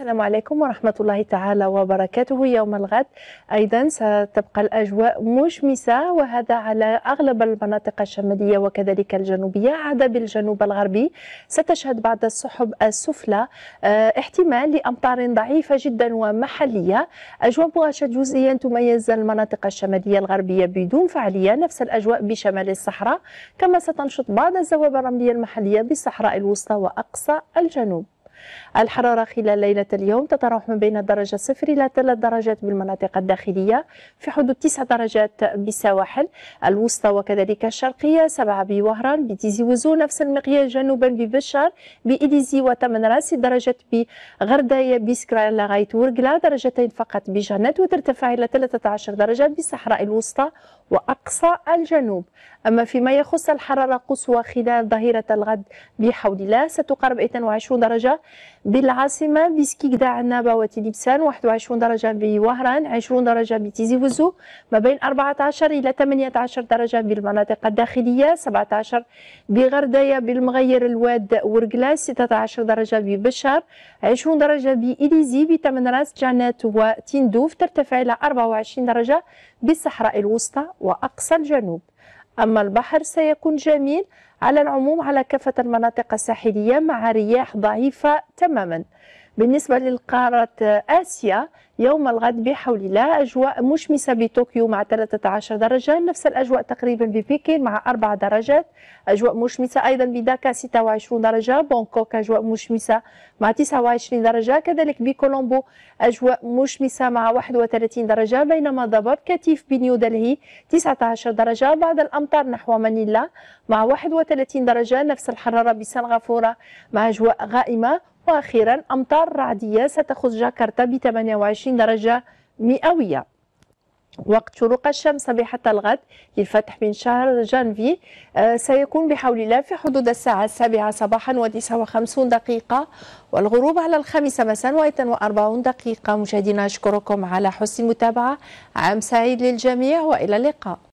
السلام عليكم ورحمة الله تعالى وبركاته يوم الغد أيضا ستبقى الأجواء مشمسة وهذا على أغلب المناطق الشمالية وكذلك الجنوبية عدا بالجنوب الغربي ستشهد بعض السحب السفلى آه، احتمال لأمطار ضعيفة جدا ومحلية أجواء مغشاة جزئيا تميز المناطق الشمالية الغربية بدون فعالية نفس الأجواء بشمال الصحراء كما ستنشط بعض الزوابع الرملية المحلية بالصحراء الوسطى وأقصى الجنوب الحرارة خلال ليلة اليوم تتراوح من بين الدرجة صفر إلى ثلاث درجات بالمناطق الداخلية في حدود تسعة درجات بالسواحل الوسطى وكذلك الشرقية سبعة بوهران بتيزي وزو نفس المقياس جنوبا ببشار بإليزي وثمان راس درجة بغرداية بسكرا لغاية ورقلا درجتين فقط بجنات وترتفع إلى 13 درجة بالصحراء الوسطى وأقصى الجنوب أما فيما يخص الحرارة القصوى خلال ظهيرة الغد بحول الله ستقارب 22 درجة بالعاصمة بسكيك دا بسكيكدا عنابة وتلبسان 21 درجة بوهران 20 درجة بتيزي وزو ما بين 14 إلى 18 درجة بالمناطق الداخلية 17 بغردية بالمغير الواد ورقلاس 16 درجة ببشار 20 درجة بإليزي بتمن راس جانات وتندوف ترتفع إلى 24 درجة بالصحراء الوسطى وأقصى الجنوب أما البحر سيكون جميل على العموم على كافة المناطق الساحلية مع رياح ضعيفة تماماً بالنسبة للقارة آسيا يوم الغد بحول الله أجواء مشمسة بطوكيو مع 13 درجة نفس الأجواء تقريبا ببيكين مع 4 درجات أجواء مشمسة أيضا بداكا 26 درجة بونكوك أجواء مشمسة مع 29 درجة كذلك بكولومبو أجواء مشمسة مع 31 درجة بينما ضباب كتيف بنيو دلهي 19 درجة بعد الأمطار نحو مانيلا مع 31 درجة نفس الحرارة بسنغافورة مع أجواء غائمة واخيرا امطار رعديه ستخص جاكرتا ب 28 درجه مئويه وقت شروق الشمس حتى الغد للفتح من شهر جانفي آه، سيكون بحول الله في حدود الساعة السابعة صباحا و59 دقيقة والغروب على الخامسة مساء و وأربعون دقيقة مشاهدينا أشكركم على حسن المتابعة عام سعيد للجميع وإلى اللقاء